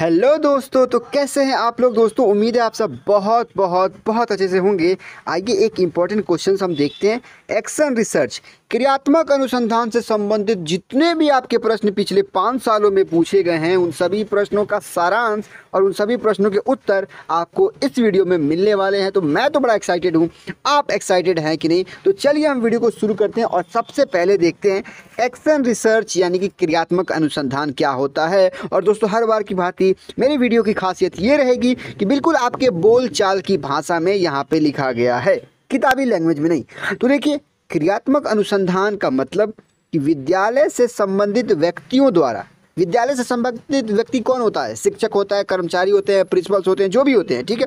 hello दोस्तों तो कैसे हैं आप लोग दोस्तों उम्मीद है आप सब बहुत बहुत बहुत अच्छे से होंगे आइए एक इम्पॉर्टेंट क्वेश्चन हम देखते हैं एक्शन रिसर्च क्रियात्मक अनुसंधान से संबंधित जितने भी आपके प्रश्न पिछले पाँच सालों में पूछे गए हैं उन सभी प्रश्नों का सारांश और उन सभी प्रश्नों के उत्तर आपको इस वीडियो में मिलने वाले हैं तो मैं तो बड़ा एक्साइटेड हूँ आप एक्साइटेड हैं कि नहीं तो चलिए हम वीडियो को शुरू करते हैं और सबसे पहले देखते हैं एक्शन रिसर्च यानी कि क्रियात्मक अनुसंधान क्या होता है और दोस्तों हर बार की भांति मेरी वीडियो की खासियत ये रहेगी कि बिल्कुल आपके बोल की भाषा में यहाँ पर लिखा गया है किताबी लैंग्वेज में नहीं तो देखिए क्रियात्मक अनुसंधान का मतलब कि विद्यालय से संबंधित व्यक्तियों द्वारा विद्यालय से संबंधित व्यक्ति कौन होता है शिक्षक होता है कर्मचारी होते हैं प्रिंसिपल्स होते हैं जो भी होते हैं ठीक है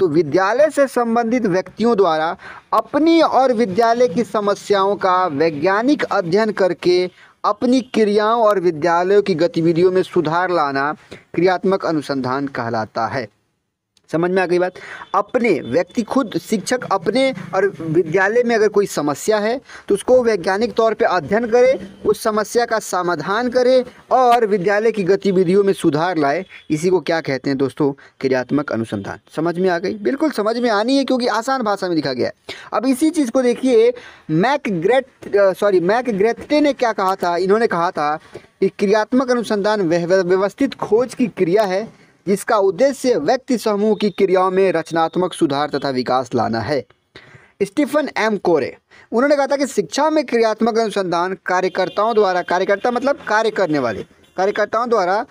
तो विद्यालय से संबंधित व्यक्तियों द्वारा अपनी और विद्यालय की समस्याओं का वैज्ञानिक अध्ययन करके अपनी क्रियाओं और विद्यालयों की गतिविधियों में सुधार लाना क्रियात्मक अनुसंधान कहलाता है समझ में आ गई बात अपने व्यक्ति खुद शिक्षक अपने और विद्यालय में अगर कोई समस्या है तो उसको वैज्ञानिक तौर पर अध्ययन करे उस समस्या का समाधान करे और विद्यालय की गतिविधियों में सुधार लाए इसी को क्या कहते हैं दोस्तों क्रियात्मक अनुसंधान समझ में आ गई बिल्कुल समझ में आनी है क्योंकि आसान भाषा में लिखा गया है अब इसी चीज़ को देखिए मैक ग्रेट सॉरी मैक ग्रेथटे ने क्या कहा था इन्होंने कहा था कि क्रियात्मक अनुसंधान व्यवस्थित खोज की क्रिया है इसका उद्देश्य व्यक्ति समूह की क्रियाओं में रचनात्मक सुधार तथा विकास लाना है स्टीफन एम कोरे उन्होंने कहा था कि शिक्षा में क्रियात्मक अनुसंधान कार्यकर्ताओं द्वारा कार्यकर्ता मतलब कार्य करने वाले कार्यकर्ताओं द्वारा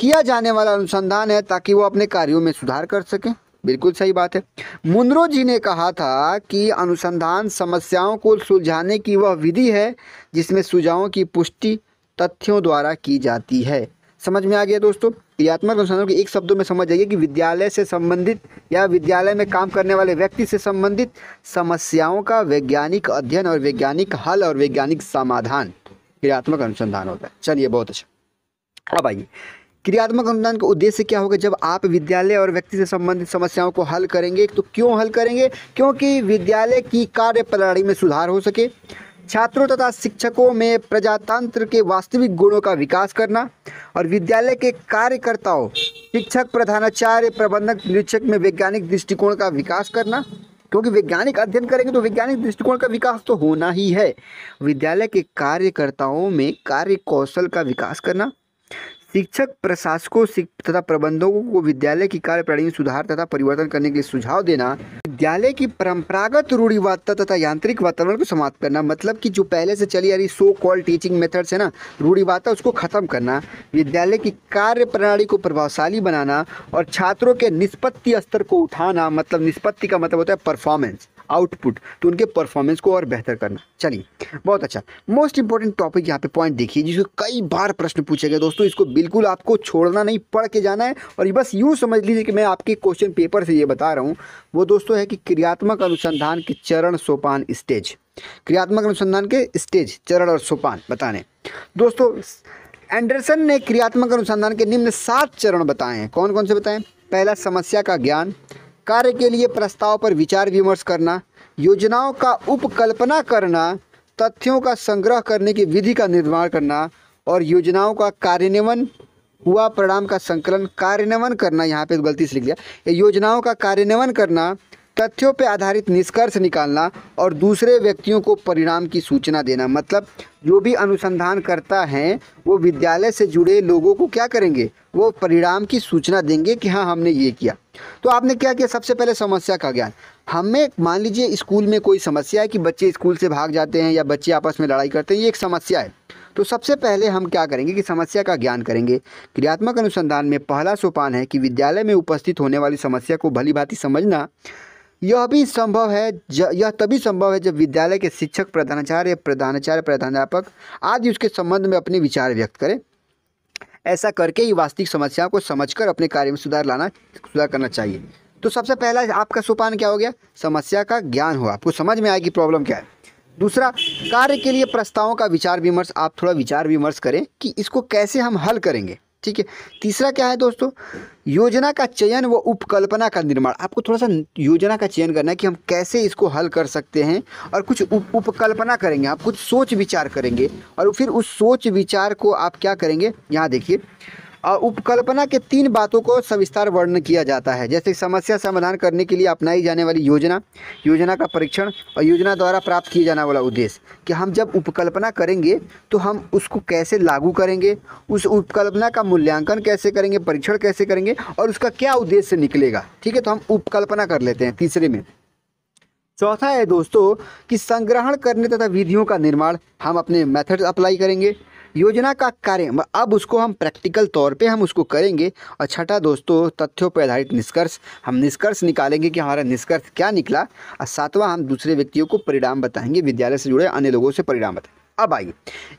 किया जाने वाला अनुसंधान है ताकि वो अपने कार्यों में सुधार कर सकें बिल्कुल सही बात है मुन्द्रो जी ने कहा था कि अनुसंधान समस्याओं को सुलझाने की वह विधि है जिसमें सुझावों की पुष्टि तथ्यों द्वारा की जाती है समझ में आ गया दोस्तों क्रियात्मक अनुसंधान के एक शब्दों में समझ आइए कि विद्यालय से संबंधित या विद्यालय में काम करने वाले व्यक्ति से संबंधित समस्याओं का वैज्ञानिक अध्ययन और वैज्ञानिक हल और वैज्ञानिक समाधान क्रियात्मक अनुसंधान होता है चलिए बहुत अच्छा अब आइए क्रियात्मक अनुदान का उद्देश्य क्या होगा जब आप विद्यालय और व्यक्ति से संबंधित समस्याओं को हल करेंगे तो क्यों हल करेंगे क्योंकि विद्यालय की कार्य प्रणाली में सुधार हो सके छात्रों तथा शिक्षकों में प्रजातंत्र के वास्तविक गुणों का विकास करना और विद्यालय के कार्यकर्ताओं शिक्षक प्रधानाचार्य प्रबंधक निरीक्षक में वैज्ञानिक दृष्टिकोण का विकास करना क्योंकि वैज्ञानिक अध्ययन करेंगे तो वैज्ञानिक दृष्टिकोण का विकास तो होना ही है विद्यालय के कार्यकर्ताओं में कार्य कौशल का विकास करना शिक्षक प्रशासकों तथा प्रबंधकों को विद्यालय की कार्यप्रणाली में सुधार तथा परिवर्तन करने के लिए सुझाव देना विद्यालय की परंपरागत रूढ़िवादता तथा यांत्रिक वातावरण को समाप्त करना मतलब कि जो पहले से चली आ रही सो कॉल टीचिंग मेथड्स है ना रूढ़िवादता उसको ख़त्म करना विद्यालय की कार्य प्रणाली को प्रभावशाली बनाना और छात्रों के निष्पत्ति स्तर को उठाना मतलब निष्पत्ति का मतलब होता है परफॉर्मेंस आउटपुट तो उनके परफॉर्मेंस को और बेहतर करना चलिए बहुत अच्छा मोस्ट इंपॉर्टेंट टॉपिक यहाँ पे पॉइंट देखिए जिसको कई बार प्रश्न पूछे गए दोस्तों इसको बिल्कुल आपको छोड़ना नहीं पढ़ के जाना है और बस यूँ समझ लीजिए कि मैं आपके क्वेश्चन पेपर से ये बता रहा हूँ वो दोस्तों है कि क्रियात्मक अनुसंधान के चरण सोपान स्टेज क्रियात्मक अनुसंधान के स्टेज चरण और सोपान बताने दोस्तों एंडरसन ने क्रियात्मक अनुसंधान के निम्न सात चरण बताए हैं कौन कौन से बताएं पहला समस्या का ज्ञान कार्य के लिए प्रस्ताव पर विचार विमर्श करना योजनाओं का उपकल्पना करना तथ्यों का संग्रह करने की विधि का निर्माण करना और योजनाओं का कार्यान्वयन हुआ परिणाम का संकलन कार्यान्वयन करना यहाँ पे गलती से लिख दिया योजनाओं का कार्यान्वयन करना तथ्यों पर आधारित निष्कर्ष निकालना और दूसरे व्यक्तियों को परिणाम की सूचना देना मतलब जो भी अनुसंधान करता है वो विद्यालय से जुड़े लोगों को क्या करेंगे वो परिणाम की सूचना देंगे कि हाँ हमने ये किया तो आपने क्या किया सबसे पहले समस्या का ज्ञान हमें मान लीजिए स्कूल में कोई समस्या है कि बच्चे स्कूल से भाग जाते हैं या बच्चे आपस में लड़ाई करते हैं ये एक समस्या है तो सबसे पहले हम क्या करेंगे कि समस्या का ज्ञान करेंगे क्रियात्मक अनुसंधान में पहला सोपान है कि विद्यालय में उपस्थित होने वाली समस्या को भली भांति समझना यह भी संभव है यह तभी संभव है जब विद्यालय के शिक्षक प्रधानाचार्य प्रधानाचार्य प्रधानाध्यापक आदि उसके संबंध में अपने विचार व्यक्त करें ऐसा करके ही वास्तविक समस्याओं को समझकर अपने कार्य में सुधार लाना सुधार करना चाहिए तो सबसे पहला आपका सोपान क्या हो गया समस्या का ज्ञान हो आपको समझ में आएगी प्रॉब्लम क्या है दूसरा कार्य के लिए प्रस्तावों का विचार विमर्श आप थोड़ा विचार विमर्श करें कि इसको कैसे हम हल करेंगे ठीक है तीसरा क्या है दोस्तों योजना का चयन व उपकल्पना का निर्माण आपको थोड़ा सा योजना का चयन करना है कि हम कैसे इसको हल कर सकते हैं और कुछ उप, उपकल्पना करेंगे आप कुछ सोच विचार करेंगे और फिर उस सोच विचार को आप क्या करेंगे यहाँ देखिए और उपकल्पना के तीन बातों को सविस्तार वर्णन किया जाता है जैसे समस्या समाधान करने के लिए अपनाई जाने वाली योजना योजना का परीक्षण और योजना द्वारा प्राप्त किया जाने वाला उद्देश्य कि हम जब उपकल्पना करेंगे तो हम उसको कैसे लागू करेंगे उस उपकल्पना का मूल्यांकन कैसे करेंगे परीक्षण कैसे करेंगे और उसका क्या उद्देश्य निकलेगा ठीक है तो हम उपकल्पना कर लेते हैं तीसरे में चौथा है दोस्तों कि संग्रहण करने तथा विधियों का निर्माण हम अपने मेथड अप्लाई करेंगे योजना का कार्य अब उसको हम प्रैक्टिकल तौर पे हम उसको करेंगे और छठा दोस्तों तथ्यों पर आधारित निष्कर्ष हम निष्कर्ष निकालेंगे कि हमारा निष्कर्ष क्या निकला और सातवां हम दूसरे व्यक्तियों को परिणाम बताएंगे विद्यालय से जुड़े अन्य लोगों से परिणाम बताएंगे अब आइए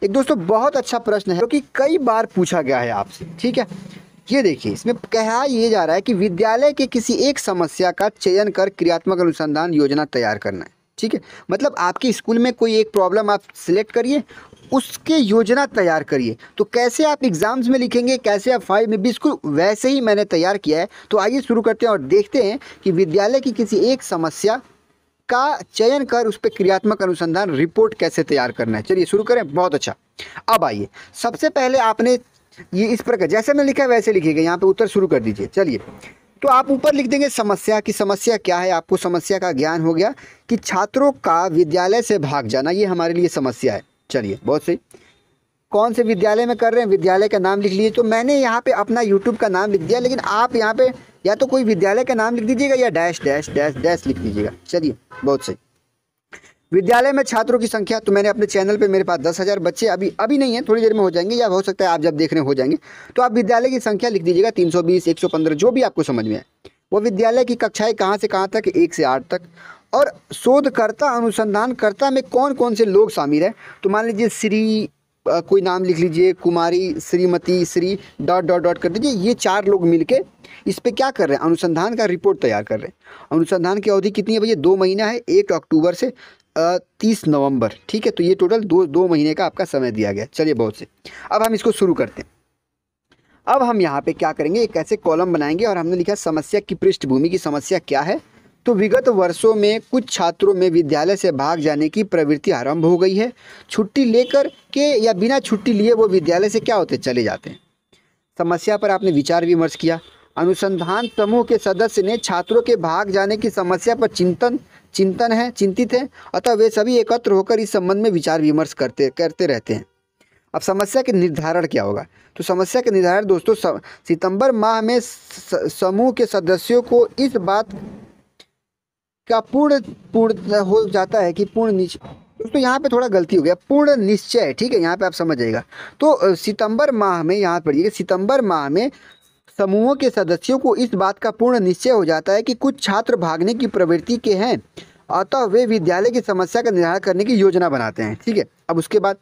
एक दोस्तों बहुत अच्छा प्रश्न है क्योंकि कई बार पूछा गया है आपसे ठीक है ये देखिए इसमें कहा ये जा रहा है कि विद्यालय के किसी एक समस्या का चयन कर क्रियात्मक अनुसंधान योजना तैयार करना है ठीक है मतलब आपके स्कूल में कोई एक प्रॉब्लम आप सिलेक्ट करिए उसके योजना तैयार करिए तो कैसे आप एग्ज़ाम्स में लिखेंगे कैसे आप फाइव में बिल्कुल वैसे ही मैंने तैयार किया है तो आइए शुरू करते हैं और देखते हैं कि विद्यालय की किसी एक समस्या का चयन कर उस पर क्रियात्मक अनुसंधान रिपोर्ट कैसे तैयार करना है चलिए शुरू करें बहुत अच्छा अब आइए सबसे पहले आपने ये इस प्रकार जैसे मैंने लिखा है वैसे लिखिएगा यहाँ पे उत्तर शुरू कर दीजिए चलिए तो आप ऊपर लिख देंगे समस्या की समस्या क्या है आपको समस्या का ज्ञान हो गया कि छात्रों का विद्यालय से भाग जाना ये हमारे लिए समस्या है चलिए बहुत सही कौन से विद्यालय में कर रहे हैं विद्यालय का नाम लिख लीजिए तो मैंने यहाँ पे अपना यूट्यूब का नाम लिख दिया लेकिन आप यहाँ पे या तो कोई विद्यालय का नाम लिख दीजिएगा या डैश डैश डैश डैश लिख दीजिएगा चलिए बहुत सही विद्यालय में छात्रों की संख्या तो मैंने अपने चैनल पे मेरे पास दस हज़ार बच्चे अभी अभी नहीं है थोड़ी देर में हो जाएंगे या हो सकता है आप जब देख रहे हो जाएंगे तो आप विद्यालय की संख्या लिख दीजिएगा तीन सौ बीस एक सौ पंद्रह जो भी आपको समझ में आए वो विद्यालय की कक्षाएं कहाँ से कहाँ तक एक से आठ तक और शोधकर्ता अनुसंधानकर्ता में कौन कौन से लोग शामिल हैं तो मान लीजिए श्री कोई नाम लिख लीजिए Kumari Shrimati Shri dot dot dot कर दीजिए ये चार लोग मिलके इस पर क्या कर रहे हैं अनुसंधान का रिपोर्ट तैयार कर रहे हैं अनुसंधान की अवधि कितनी है भैया दो महीना है एक अक्टूबर से तीस नवंबर ठीक है तो ये टोटल दो दो महीने का आपका समय दिया गया चलिए बहुत से अब हम इसको शुरू करते हैं अब हम यहाँ पे क्या करेंगे एक ऐसे कॉलम बनाएंगे और हमने लिखा समस्या की पृष्ठभूमि की समस्या क्या है तो विगत वर्षों में कुछ छात्रों में विद्यालय से भाग जाने की प्रवृत्ति आरंभ हो गई है छुट्टी लेकर के या बिना छुट्टी लिए वो विद्यालय से क्या होते चले जाते हैं समस्या पर आपने विचार विमर्श किया अनुसंधान समूह के सदस्य ने छात्रों के भाग जाने की समस्या पर चिंतन चिंतन है चिंतित हैं अतः वे सभी एकत्र होकर इस संबंध में विचार विमर्श करते करते रहते हैं अब समस्या के निर्धारण क्या होगा तो समस्या के निर्धारण दोस्तों सितंबर माह में समूह के सदस्यों को इस बात का पूर्ण पूर्ण हो जाता है कि पूर्ण निश्चय दोस्तों यहाँ पे थोड़ा गलती हो गया पूर्ण निश्चय ठीक है यहाँ पे आप समझ जाइएगा तो सितंबर माह में यहाँ पढ़िएगा सितंबर माह में समूहों के सदस्यों को इस बात का पूर्ण निश्चय हो जाता है कि कुछ छात्र भागने की प्रवृत्ति के हैं अतः वे विद्यालय की समस्या का निर्धारण करने की योजना बनाते हैं ठीक है अब उसके बाद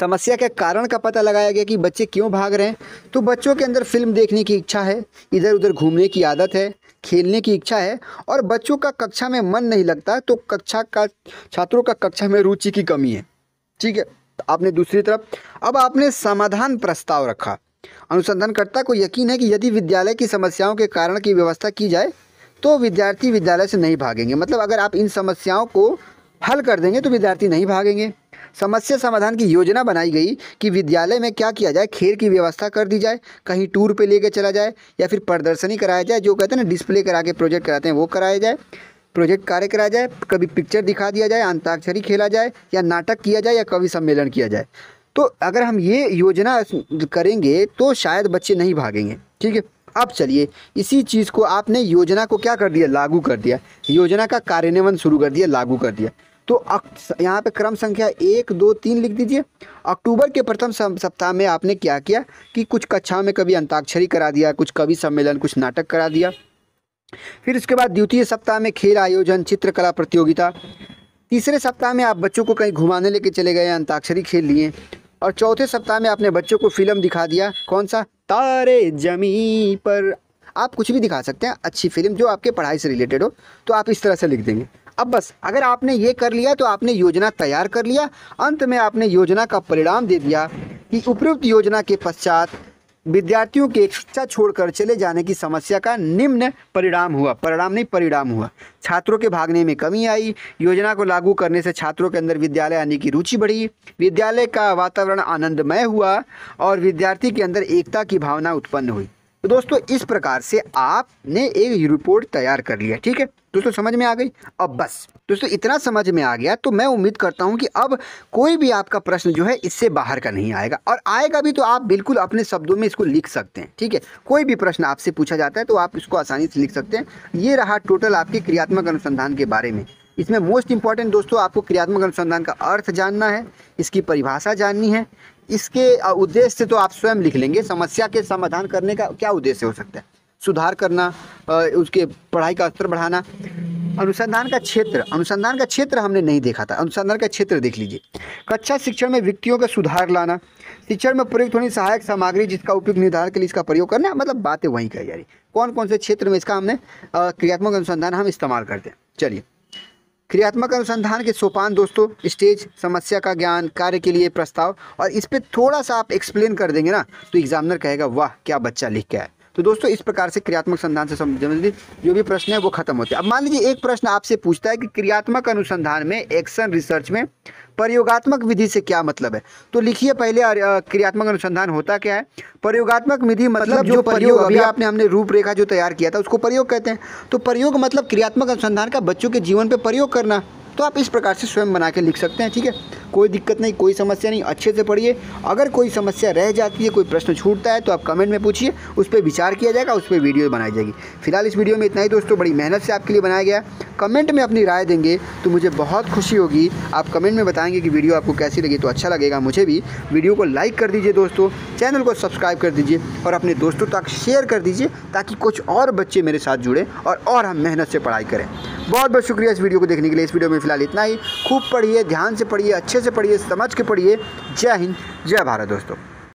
समस्या के कारण का पता लगाया गया कि बच्चे क्यों भाग रहे हैं तो बच्चों के अंदर फिल्म देखने की इच्छा है इधर उधर घूमने की आदत है खेलने की इच्छा है और बच्चों का कक्षा में मन नहीं लगता तो कक्षा का छात्रों का कक्षा में रुचि की कमी है ठीक है आपने दूसरी तरफ अब आपने समाधान प्रस्ताव रखा अनुसंधानकर्ता को यकीन है कि यदि विद्यालय की समस्याओं के कारण की व्यवस्था की जाए तो विद्यार्थी विद्यालय से नहीं भागेंगे मतलब अगर आप इन समस्याओं को हल कर देंगे तो विद्यार्थी नहीं भागेंगे समस्या समाधान की योजना बनाई गई कि विद्यालय में क्या किया जाए खेल की व्यवस्था कर दी जाए कहीं टूर पे लेके चला जाए या फिर प्रदर्शनी कराया जाए जो कहते हैं ना डिस्प्ले करा के प्रोजेक्ट कराते हैं वो कराया जाए प्रोजेक्ट कार्य कराया जाए कभी पिक्चर दिखा दिया जाए अंताक्षरी खेला जाए या नाटक किया जाए या कवि सम्मेलन किया जाए तो अगर हम ये योजना करेंगे तो शायद बच्चे नहीं भागेंगे ठीक है अब चलिए इसी चीज़ को आपने योजना को क्या कर दिया लागू कर दिया योजना का कार्यान्वयन शुरू कर दिया लागू कर दिया तो यहाँ पे क्रम संख्या एक दो तीन लिख दीजिए अक्टूबर के प्रथम सप्ताह में आपने क्या किया कि कुछ कक्षाओं में कभी अंताक्षरी करा दिया कुछ कवि सम्मेलन कुछ नाटक करा दिया फिर उसके बाद द्वितीय सप्ताह में खेल आयोजन चित्रकला प्रतियोगिता तीसरे सप्ताह में आप बच्चों को कहीं घुमाने लेके चले गए अंताक्षरी खेल लिए और चौथे सप्ताह में आपने बच्चों को फिल्म दिखा दिया कौन सा तारे जमी पर आप कुछ भी दिखा सकते हैं अच्छी फिल्म जो आपके पढ़ाई से रिलेटेड हो तो आप इस तरह से लिख देंगे अब बस अगर आपने ये कर लिया तो आपने योजना तैयार कर लिया अंत में आपने योजना का परिणाम दे दिया कि उपयुक्त योजना के पश्चात विद्यार्थियों के शिक्षा छोड़कर चले जाने की समस्या का निम्न परिणाम हुआ परिणाम नहीं परिणाम हुआ छात्रों के भागने में कमी आई योजना को लागू करने से छात्रों के अंदर विद्यालय आने की रुचि बढ़ी विद्यालय का वातावरण आनंदमय हुआ और विद्यार्थी के अंदर एकता की भावना उत्पन्न हुई तो दोस्तों इस प्रकार से आपने एक रिपोर्ट तैयार कर लिया ठीक है दोस्तों समझ में आ गई अब बस दोस्तों इतना समझ में आ गया तो मैं उम्मीद करता हूँ कि अब कोई भी आपका प्रश्न जो है इससे बाहर का नहीं आएगा और आएगा भी तो आप बिल्कुल अपने शब्दों में इसको लिख सकते हैं ठीक है कोई भी प्रश्न आपसे पूछा जाता है तो आप इसको आसानी से लिख सकते हैं ये रहा टोटल आपके क्रियात्मक अनुसंधान के बारे में इसमें मोस्ट इंपॉर्टेंट दोस्तों आपको क्रियात्मक अनुसंधान का अर्थ जानना है इसकी परिभाषा जाननी है इसके उद्देश्य से तो आप स्वयं लिख लेंगे समस्या के समाधान करने का क्या उद्देश्य हो सकता है सुधार करना उसके पढ़ाई का स्तर बढ़ाना अनुसंधान का क्षेत्र अनुसंधान का क्षेत्र हमने नहीं देखा था अनुसंधान का क्षेत्र देख लीजिए कक्षा शिक्षण में व्यक्तियों का सुधार लाना शिक्षण में प्रयुक्त होने सहायक सामग्री जिसका उपयोग निर्धारण के लिए इसका प्रयोग करना मतलब बातें वहीं कही जा रही कौन कौन से क्षेत्र में इसका हमने क्रियात्मक अनुसंधान हम इस्तेमाल करते हैं चलिए क्रियात्मक अनुसंधान के सोपान दोस्तों स्टेज समस्या का ज्ञान कार्य के लिए प्रस्ताव और इस पर थोड़ा सा आप एक्सप्लेन कर देंगे ना तो एग्जामिनर कहेगा वाह क्या बच्चा लिख के आए तो दोस्तों इस प्रकार से क्रियात्मक संधान से संबंधित जो भी प्रश्न है वो खत्म होते हैं अब मान लीजिए एक प्रश्न आपसे पूछता है कि क्रियात्मक अनुसंधान में एक्शन रिसर्च में प्रयोगात्मक विधि से क्या मतलब है तो लिखिए पहले क्रियात्मक अनुसंधान होता क्या है प्रयोगात्मक विधि मतलब, मतलब जो प्रयोग अभी आपने हमने रूपरेखा जो तैयार किया था उसको प्रयोग कहते हैं तो प्रयोग मतलब क्रियात्मक अनुसंधान का बच्चों के जीवन पर प्रयोग करना तो आप इस प्रकार से स्वयं बना के लिख सकते हैं ठीक है कोई दिक्कत नहीं कोई समस्या नहीं अच्छे से पढ़िए अगर कोई समस्या रह जाती है कोई प्रश्न छूटता है तो आप कमेंट में पूछिए उस पर विचार किया जाएगा उस पर वीडियो बनाई जाएगी फिलहाल इस वीडियो में इतना ही दोस्तों बड़ी मेहनत से आपके लिए बनाया गया कमेंट में अपनी राय देंगे तो मुझे बहुत खुशी होगी आप कमेंट में बताएंगे कि वीडियो आपको कैसी लगी तो अच्छा लगेगा मुझे भी वीडियो को लाइक कर दीजिए दोस्तों चैनल को सब्सक्राइब कर दीजिए और अपने दोस्तों तक शेयर कर दीजिए ताकि कुछ और बच्चे मेरे साथ जुड़े और और हम मेहनत से पढ़ाई करें बहुत बहुत शुक्रिया इस वीडियो को देखने के लिए इस वीडियो में फिलहाल इतना ही खूब पढ़िए ध्यान से पढ़िए अच्छे अच्छे से पढ़िए समझ के पढ़िए जय हिंद जय भारत दोस्तों